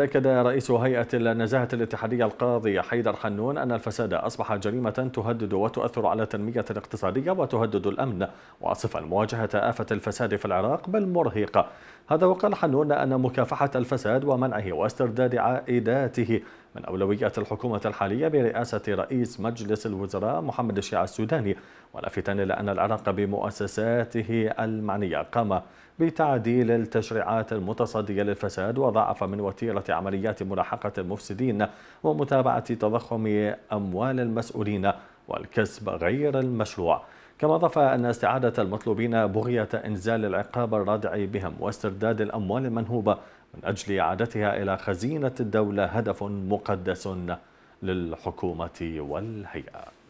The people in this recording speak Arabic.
أكد رئيس هيئة النزاهة الاتحادية القاضي حيدر حنون أن الفساد أصبح جريمة تهدد وتؤثر على التنمية الاقتصادية وتهدد الأمن وصف المواجهة آفة الفساد في العراق بالمرهقة هذا وقال حنون أن مكافحة الفساد ومنعه واسترداد عائداته من أولويات الحكومة الحالية برئاسة رئيس مجلس الوزراء محمد الشيعة السوداني ولافتا إلى أن العراق بمؤسساته المعنية قام بتعديل التشريعات المتصدية للفساد وضعف من وتيرة عمليات ملاحقة المفسدين ومتابعة تضخم أموال المسؤولين والكسب غير المشروع كما أضاف أن استعادة المطلوبين بغية إنزال العقاب الرادع بهم واسترداد الأموال المنهوبة من أجل إعادتها إلى خزينة الدولة هدف مقدس للحكومة والهيئة